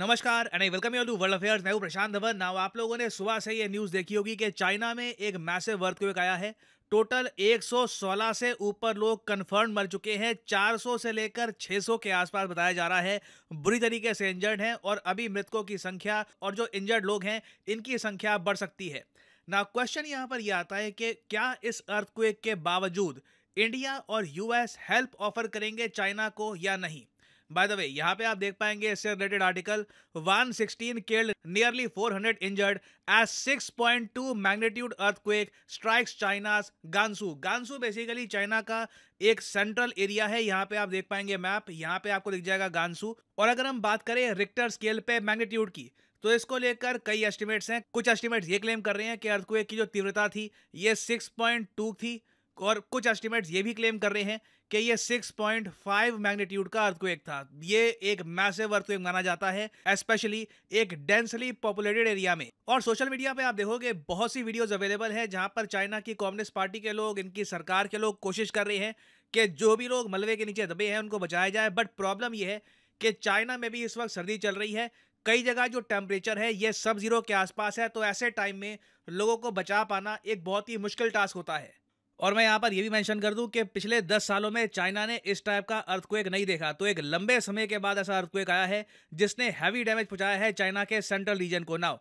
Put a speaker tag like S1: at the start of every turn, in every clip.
S1: नमस्कार and I welcome you to world affairs मैं हूं प्रशांत धवन नाउ आप लोगों ने सुबह से ये न्यूज़ देखी होगी कि चाइना में एक मैसिव अर्थक्वेक आया है टोटल 116 से ऊपर लोग कन्फर्म मर चुके हैं 400 से लेकर 600 के आसपास बताया जा रहा है बुरी तरीके से इंजर्ड हैं और अभी मृतकों की संख्या और जो इंजर्ड लोग हैं इनकी संख्या बढ़ सकती है ना क्वेश्चन यहाँ पर यह आता है कि क्या इस अर्थक्वेक के बावजूद इंडिया और यूएस हेल्प ऑफर करेंगे चाइना को या नहीं बाय द वे यहाँ पे आप देख पाएंगे इससे related article 116 sixteen killed nearly 400 injured as 6.2 magnitude earthquake strikes China Gansu Gansu basically China का एक सेंट्रल एरिया है यहाँ पे आप देख पाएंगे मैप यहाँ पे आपको दिख जाएगा गांसू और अगर हम बात करें रिक्टर स्केल पे मैग्नेट्यूड की तो इसको लेकर कई एस्टिमेट्स हैं कुछ एस्टिमेट्स ये क्लेम कर रहे हैं कि अर्थक्वेक की जो तीव्रता थी ये 6.2 थी और कुछ एस्टिमेट्स ये भी क्लेम कर रहे हैं कि ये 6.5 मैग्नीट्यूड का अर्थक्वेक था ये एक मैसिव अर्थक्वेक माना जाता है स्पेशली एक डेंसली पॉपुलेटेड एरिया में और सोशल मीडिया पे आप देखोगे बहुत सी वीडियोस अवेलेबल है जहां पर चाइना की कम्युनिस्ट पार्टी के लोग इनकी सरकार के लोग कोशिश कर रहे हैं कि जो भी लोग मलबे के नीचे दबे हैं उनको बचाया जाए बट प्रॉब्लम यह है कि चाइना में भी इस वक्त सर्दी चल रही है कई जगह जो टेम्परेचर है ये सब जीरो के आसपास है तो ऐसे टाइम में लोगों को बचा पाना एक बहुत ही मुश्किल टास्क होता है और मैं यहाँ पर यह भी मेंशन कर दूं कि पिछले 10 सालों में चाइना ने इस टाइप का अर्थक्वेक नहीं देखा तो एक लंबे समय के बाद ऐसा अर्थक्वेक आया है जिसने हैवी डैमेज पहुंचाया है चाइना के सेंट्रल रीजन को नाव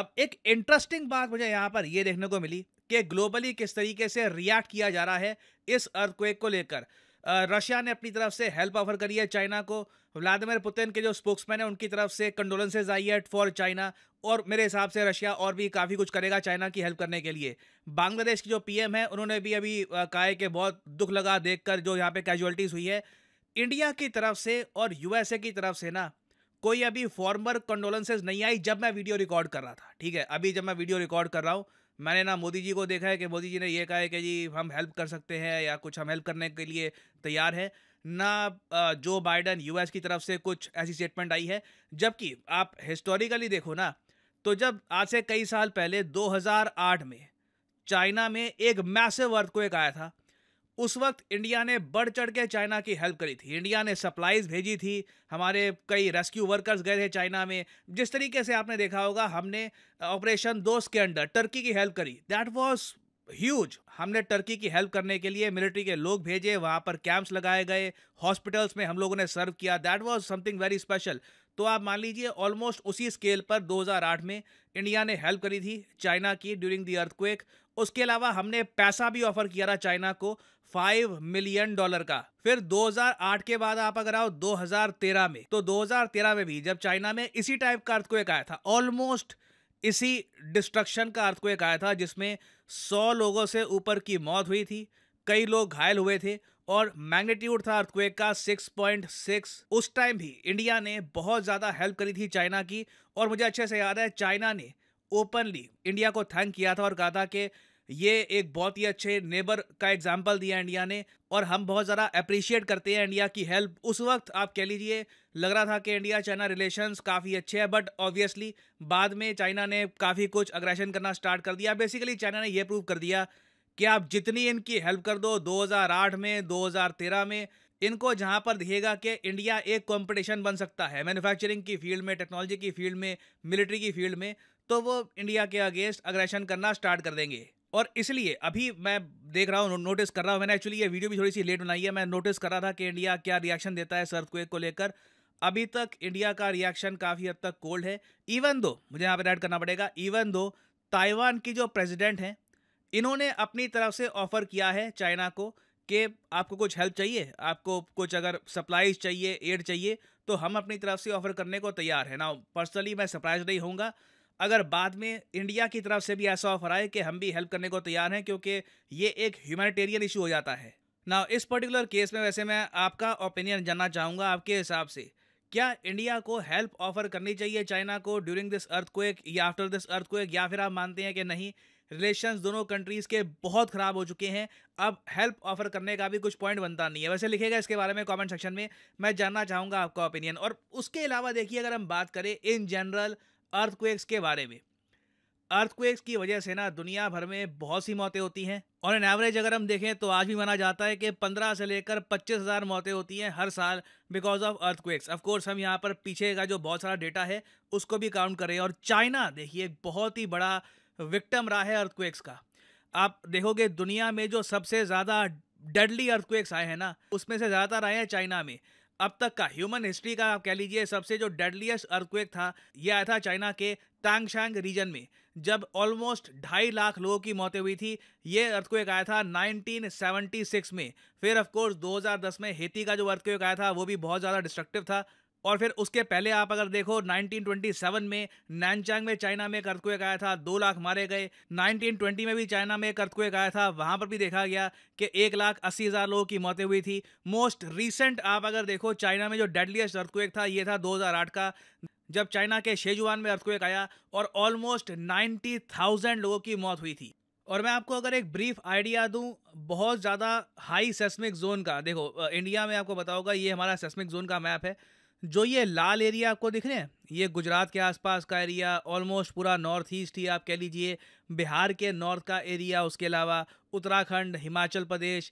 S1: अब एक इंटरेस्टिंग बात मुझे यहाँ पर यह देखने को मिली कि ग्लोबली किस तरीके से रिएक्ट किया जा रहा है इस अर्थक्वेक को लेकर रशिया ने अपनी तरफ से हेल्प ऑफर करी है चाइना को व्लादिमिर पुतिन के जो स्पोक्समैन है उनकी तरफ से कंडोलेंसेज आई है फॉर चाइना और मेरे हिसाब से रशिया और भी काफ़ी कुछ करेगा चाइना की हेल्प करने के लिए बांग्लादेश की जो पीएम है उन्होंने भी अभी कहा है कि बहुत दुख लगा देखकर जो यहाँ पे कैजुअलिटीज़ हुई है इंडिया की तरफ से और यूएसए की तरफ से ना कोई अभी फॉर्मर कंडोलेंसेज नहीं आई जब मैं वीडियो रिकॉर्ड कर रहा था ठीक है अभी जब मैं वीडियो रिकॉर्ड कर रहा हूँ मैंने ना मोदी जी को देखा है कि मोदी जी ने ये कहा है कि जी हम हेल्प कर सकते हैं या कुछ हम हेल्प करने के लिए तैयार है ना जो बाइडन यूएस की तरफ से कुछ ऐसी स्टेटमेंट आई है जबकि आप हिस्टोरिकली देखो ना तो जब आज से कई साल पहले 2008 में चाइना में एक मैसेव अर्थ को एक आया था उस वक्त इंडिया ने बढ़ चढ़ के चाइना की हेल्प करी थी इंडिया ने सप्लाईज भेजी थी हमारे कई रेस्क्यू वर्कर्स गए थे चाइना में जिस तरीके से आपने देखा होगा हमने ऑपरेशन दोस्त के अंडर टर्की की हेल्प करी दैट वॉज ह्यूज हमने टर्की की हेल्प करने के लिए मिलिट्री के लोग भेजे वहाँ पर कैंप्स लगाए गए हॉस्पिटल्स में हम लोगों ने सर्व किया that was something very special तो आप मान लीजिए ऑलमोस्ट उसी स्केल पर 2008 में इंडिया ने हेल्प करी थी चाइना की ड्यूरिंग दी अर्थक्वेक उसके अलावा हमने पैसा भी ऑफर किया था चाइना को 5 मिलियन डॉलर का फिर 2008 के बाद आप अगर आओ 2013 में तो 2013 में भी जब चाइना में इसी टाइप का अर्थक्वेक आया था ऑलमोस्ट इसी डिस्ट्रक्शन का अर्थक्वेक आया था जिसमें 100 लोगों से ऊपर की मौत हुई थी कई लोग घायल हुए थे और मैग्नेट्यूड था अर्थक्वेक का 6.6 उस टाइम भी इंडिया ने बहुत ज़्यादा हेल्प करी थी चाइना की और मुझे अच्छे से याद है चाइना ने ओपनली इंडिया को थैंक किया था और कहा था कि ये एक बहुत ही अच्छे नेबर का एग्जाम्पल दिया इंडिया ने और हम बहुत ज़रा अप्रिशिएट करते हैं इंडिया की हेल्प उस वक्त आप कह लीजिए लग रहा था कि इंडिया चाइना रिलेशंस काफ़ी अच्छे हैं बट ऑब्वियसली बाद में चाइना ने काफ़ी कुछ अग्रेशन करना स्टार्ट कर दिया बेसिकली चाइना ने यह प्रूव कर दिया कि आप जितनी इनकी हेल्प कर दो 2008 में 2013 में इनको जहां पर दिखेगा कि इंडिया एक कंपटीशन बन सकता है मैन्युफैक्चरिंग की फील्ड में टेक्नोलॉजी की फील्ड में मिलिट्री की फील्ड में तो वो इंडिया के अगेंस्ट अग्रेशन करना स्टार्ट कर देंगे और इसलिए अभी मैं देख रहा हूँ नोटिस कर रहा हूँ मैंने एक्चुअली ये वीडियो भी थोड़ी सी लेट बनाई है मैं नोटिस कर रहा था कि इंडिया क्या रिएक्शन देता है सर्थ को लेकर अभी तक इंडिया का रिएक्शन काफ़ी हद तक कोल्ड है इवन दो मुझे यहाँ पर ऐड करना पड़ेगा इवन दो ताइवान की जो प्रेसिडेंट हैं इन्होंने अपनी तरफ से ऑफ़र किया है चाइना को कि आपको कुछ हेल्प चाहिए आपको कुछ अगर सप्लाईज चाहिए एड चाहिए तो हम अपनी तरफ से ऑफ़र करने को तैयार है ना पर्सनली मैं सरप्राइज नहीं होऊंगा अगर बाद में इंडिया की तरफ से भी ऐसा ऑफर आए कि हम भी हेल्प करने को तैयार हैं क्योंकि ये एक ह्यूमैनिटेरियन इशू हो जाता है ना इस पर्टिकुलर केस में वैसे मैं आपका ओपिनियन जानना चाहूँगा आपके हिसाब से क्या इंडिया को हेल्प ऑफर करनी चाहिए चाइना को ड्यूरिंग दिस अर्थ को या आफ्टर दिस अर्थ को या फिर आप मानते हैं कि नहीं रिलेशंस दोनों कंट्रीज़ के बहुत ख़राब हो चुके हैं अब हेल्प ऑफर करने का भी कुछ पॉइंट बनता नहीं है वैसे लिखेगा इसके बारे में कमेंट सेक्शन में मैं जानना चाहूँगा आपका ओपिनियन और उसके अलावा देखिए अगर हम बात करें इन जनरल अर्थक्वेक्स के बारे में अर्थक्वेक्स की वजह से ना दुनिया भर में बहुत सी मौतें होती हैं और एन एवरेज अगर हम देखें तो आज भी माना जाता है कि 15 से लेकर 25,000 मौतें होती हैं हर साल because of earthquakes of course हम यहाँ पर पीछे का जो बहुत सारा डेटा है उसको भी काउंट करें और चाइना देखिए बहुत ही बड़ा विक्टम रहा है अर्थक्वेक्स का आप देखोगे दुनिया में जो सबसे ज़्यादा डेडली अर्थक्वेक्स आए हैं ना उसमें से ज़्यादातर आए हैं चाइना में अब तक का ह्यूमन हिस्ट्री का आप कह लीजिए सबसे जो डेडलीस्ट अर्थक्वेक था यह आया था चाइना के तांगशांग रीजन में जब ऑलमोस्ट ढाई लाख लोगों की मौतें हुई थी ये अर्थक्वेक आया था 1976 में फिर ऑफ कोर्स 2010 में हेती का जो अर्थक्वेक आया था वो भी बहुत ज़्यादा डिस्ट्रक्टिव था और फिर उसके पहले आप अगर देखो 1927 में नैनचांग में चाइना में अर्थक्वेक आया था दो लाख मारे गए 1920 में भी चाइना में अर्थक्वेक आया था वहाँ पर भी देखा गया कि एक लाख अस्सी हज़ार लोगों की मौतें हुई थी मोस्ट रिसेंट आप अगर देखो चाइना में जो डेडलीस्ट अर्थक्वेक था ये था दो का जब चाइना के शेजुआन में अर्थक्वेक आया और ऑलमोस्ट नाइन्टी लोगों की मौत हुई थी और मैं आपको अगर एक ब्रीफ आइडिया दूं बहुत ज़्यादा हाई सेस्मिक जोन का देखो इंडिया में आपको बताओगा ये हमारा सेस्मिक जोन का मैप है जो ये लाल एरिया आपको दिख रहे हैं ये गुजरात के आसपास का एरिया ऑलमोस्ट पूरा नॉर्थ ईस्ट ही आप कह लीजिए बिहार के नॉर्थ का एरिया उसके अलावा उत्तराखंड हिमाचल प्रदेश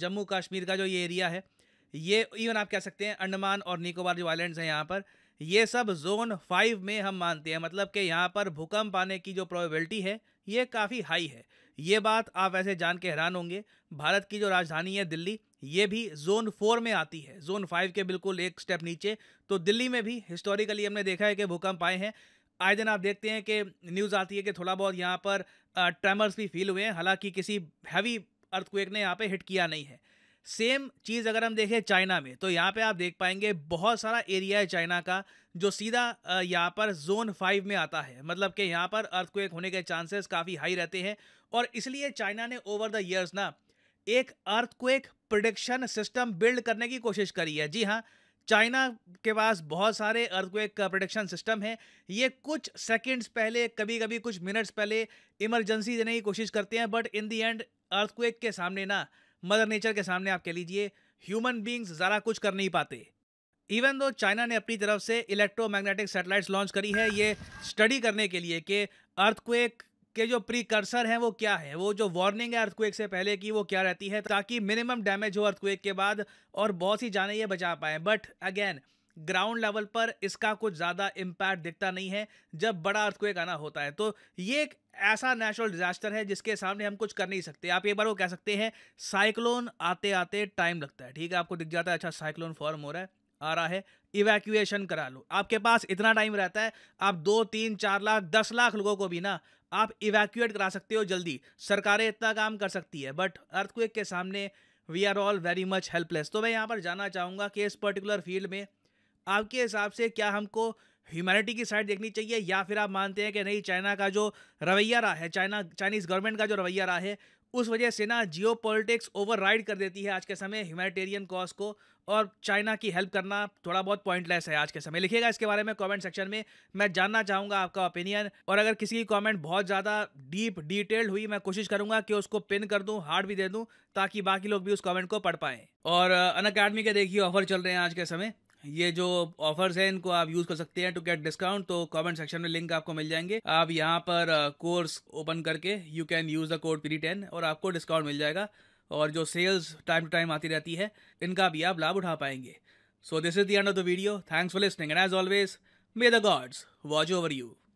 S1: जम्मू कश्मीर का जो ये एरिया है ये इवन आप कह सकते हैं अंडमान और निकोबार जो आइलैंड्स हैं यहाँ पर ये सब जोन फाइव में हम मानते हैं मतलब कि यहाँ पर भूकंप आने की जो प्रोबेबिलिटी है ये काफ़ी हाई है ये बात आप वैसे जान के हैरान होंगे भारत की जो राजधानी है दिल्ली ये भी जोन फोर में आती है जोन फाइव के बिल्कुल एक स्टेप नीचे तो दिल्ली में भी हिस्टोरिकली हमने देखा है कि भूकंप आए हैं आए दिन आप देखते हैं कि न्यूज़ आती है कि थोड़ा बहुत यहाँ पर ट्रेमर्स भी फील हुए हैं हालांकि किसी हैवी अर्थक्वेक ने यहाँ पे हिट किया नहीं है सेम चीज़ अगर हम देखें चाइना में तो यहाँ पे आप देख पाएंगे बहुत सारा एरिया है चाइना का जो सीधा यहाँ पर जोन फाइव में आता है मतलब कि यहाँ पर अर्थक्वेक होने के चांसेस काफ़ी हाई रहते हैं और इसलिए चाइना ने ओवर द ईयर्स ना एक अर्थक्वेक प्रोडिक्शन सिस्टम बिल्ड करने की कोशिश करी है जी हाँ चाइना के पास बहुत सारे अर्थक्वेक प्रोडक्शन सिस्टम हैं ये कुछ सेकंड्स पहले कभी कभी कुछ मिनट्स पहले इमरजेंसी देने की कोशिश करते हैं but in the end earthquake के सामने ना मदर नेचर के सामने आप कह लीजिए ह्यूमन बींग्स ज़रा कुछ कर नहीं पाते इवन दो चाइना ने अपनी तरफ से इलेक्ट्रोमैग्नेटिक सैटेलाइट्स लॉन्च करी है ये स्टडी करने के लिए कि अर्थक्वेक के जो प्रीकर्सर हैं वो क्या है वो जो वार्निंग है अर्थक्वेक से पहले की वो क्या रहती है ताकि मिनिमम डैमेज हो अर्थक्वेक के बाद और बहुत सी जाने ये बचा पाएँ बट अगेन ग्राउंड लेवल पर इसका कुछ ज़्यादा इम्पैक्ट दिखता नहीं है जब बड़ा अर्थक्वेक आना होता है तो ये एक ऐसा नेचुरल डिजास्टर है जिसके सामने हम कुछ कर नहीं सकते आप एक बार वो कह सकते हैं साइक्लोन आते आते टाइम लगता है ठीक है आपको दिख जाता है अच्छा साइक्लोन फॉर्म हो रहा है आ रहा है इवैक्यूएशन करा लो आपके पास इतना टाइम रहता है आप दो तीन चार लाख दस लाख लोगों को भी ना आप इवैक्यूएट करा सकते हो जल्दी सरकारें इतना काम कर सकती है बट अर्थक्वेक के सामने we are all very much helpless तो मैं यहाँ पर जाना चाहूँगा कि इस पर्टिकुलर फील्ड में आपके हिसाब से क्या हमको ह्यूमैनिटी की साइड देखनी चाहिए या फिर आप मानते हैं कि नहीं चाइना का जो रवैया रहा है चाइना चाइनीज़ गवर्नमेंट का जो रवैया रहा है उस वजह से ना जियो पॉलिटिक्स ओवर राइड कर देती है आज के समय ह्यूमैनिटेरियन कॉज को और चाइना की हेल्प करना थोड़ा बहुत पॉइंटलेस है आज के समय लिखिएगा इसके बारे में कमेंट सेक्शन में मैं जानना चाहूँगा आपका ओपिनियन और अगर किसी की कमेंट बहुत ज़्यादा डीप डिटेल्ड हुई मैं कोशिश करूँगा कि उसको पिन कर दूँ हार्ड भी दे दूँ ताकि बाकी लोग भी उस कॉमेंट को पढ़ पाएँ और अन अकेडमी के देखिए ऑफर चल रहे हैं आज के समय ये जो ऑफर्स हैं इनको आप यूज कर सकते हैं टू गेट डिस्काउंट तो कमेंट सेक्शन में लिंक आपको मिल जाएंगे आप यहाँ पर कोर्स uh, ओपन करके you can use the code P ten और आपको डिस्काउंट मिल जाएगा और जो सेल्स टाइम टू टाइम आती रहती है इनका भी आप लाभ उठा पाएंगे so this is the end of the video thanks for listening and as always may the gods watch over you